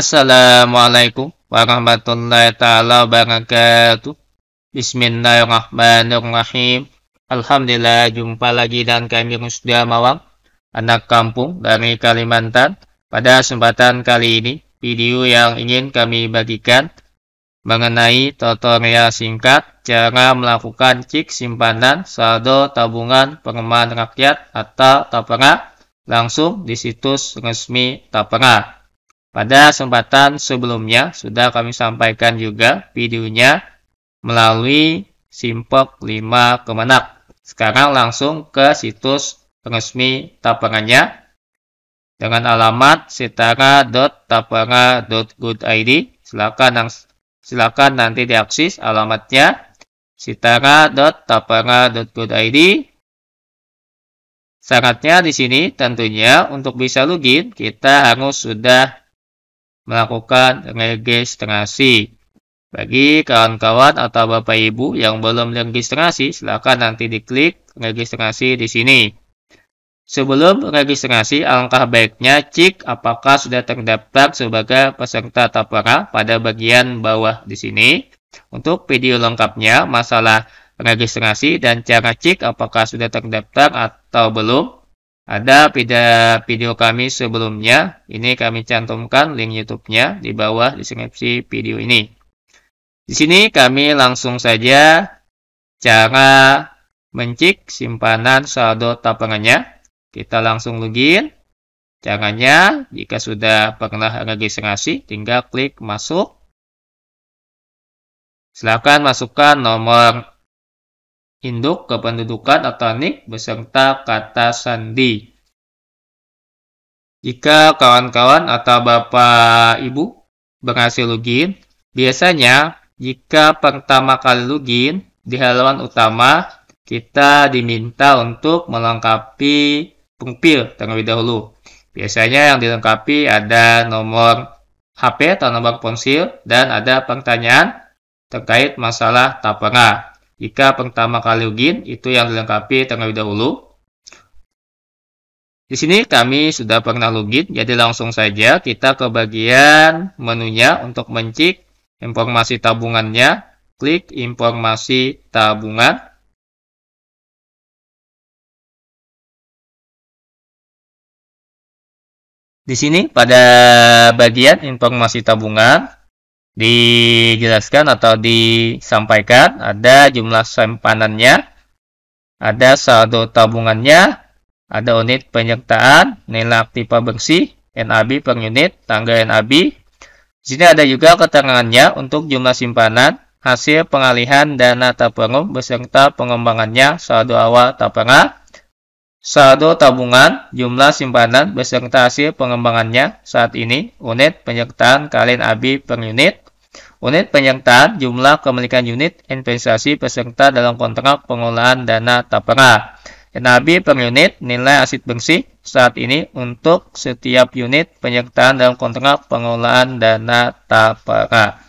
Assalamualaikum warahmatullahi taala wabarakatuh. Bismillahirrahmanirrahim. Alhamdulillah jumpa lagi dan kami Rusdi Mawang, anak kampung dari Kalimantan. Pada kesempatan kali ini, video yang ingin kami bagikan mengenai tutorial singkat cara melakukan cek simpanan saldo tabungan pengembangan rakyat atau TAPERA langsung di situs resmi TAPERA. Pada kesempatan sebelumnya sudah kami sampaikan juga videonya melalui Simpok 5 Kemenak. Sekarang langsung ke situs resmi Tapanganya dengan alamat sitara.tapanga.good.id. Silakan yang silakan nanti diakses alamatnya sitara.tapanga.good.id. Syaratnya di sini tentunya untuk bisa login kita harus sudah melakukan registrasi. Bagi kawan-kawan atau Bapak Ibu yang belum registrasi, silakan nanti diklik registrasi di sini. Sebelum registrasi, alangkah baiknya cek apakah sudah terdaftar sebagai peserta tapera pada bagian bawah di sini. Untuk video lengkapnya, masalah registrasi dan cara cek apakah sudah terdaftar atau belum, ada video kami sebelumnya, ini kami cantumkan link YouTube-nya di bawah deskripsi video ini. Di sini kami langsung saja cara mencik simpanan saldo tabungannya. Kita langsung login. Caranya, jika sudah pernah registrasi, tinggal klik masuk. Silakan masukkan nomor induk kependudukan atau nik beserta kata sandi. Jika kawan-kawan atau bapak ibu berhasil login, biasanya jika pertama kali login di halaman utama, kita diminta untuk melengkapi pengpil terlebih dahulu. Biasanya yang dilengkapi ada nomor HP atau nomor ponsel dan ada pertanyaan terkait masalah tapera. Jika pertama kali login, itu yang dilengkapi terlebih dahulu. Di sini kami sudah pernah login, jadi langsung saja kita ke bagian menunya untuk mencik informasi tabungannya. Klik informasi tabungan. Di sini pada bagian informasi tabungan, dijelaskan atau disampaikan, ada jumlah simpanannya, ada saldo tabungannya, ada unit penyertaan, nilai aktiva bersih, NAB per unit, tangga NAB. Di sini ada juga keterangannya untuk jumlah simpanan, hasil pengalihan dana tabungan beserta pengembangannya saldo awal tabungan. Saldo tabungan, jumlah simpanan beserta hasil pengembangannya saat ini, unit penyertaan kalian ABI per unit, unit penyertaan, jumlah kepemilikan unit, investasi peserta dalam kontrak pengolahan dana tapera. NAB per unit nilai aset bersih saat ini untuk setiap unit penyertaan dalam kontrak pengolahan dana tapera.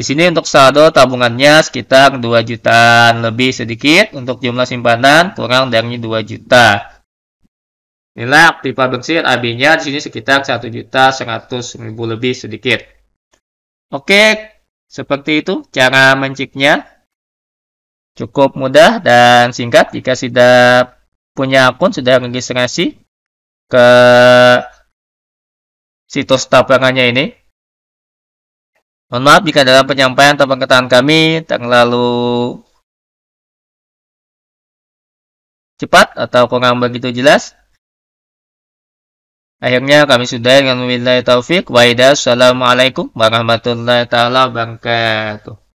Di sini untuk saldo tabungannya sekitar 2 jutaan lebih sedikit. Untuk jumlah simpanan kurang dari 2 juta. Nilai aktiva bersih AB-nya di sini sekitar 1 juta 100 ribu lebih sedikit. Oke, seperti itu cara menciknya. Cukup mudah dan singkat jika sudah punya akun, sudah registrasi ke situs tabungannya ini. Mohon maaf jika dalam penyampaian atau perkataan kami terlalu cepat atau kurang begitu jelas. Akhirnya kami sudah dengan wilayah taufik. Waidah. Assalamualaikum warahmatullahi wabarakatuh.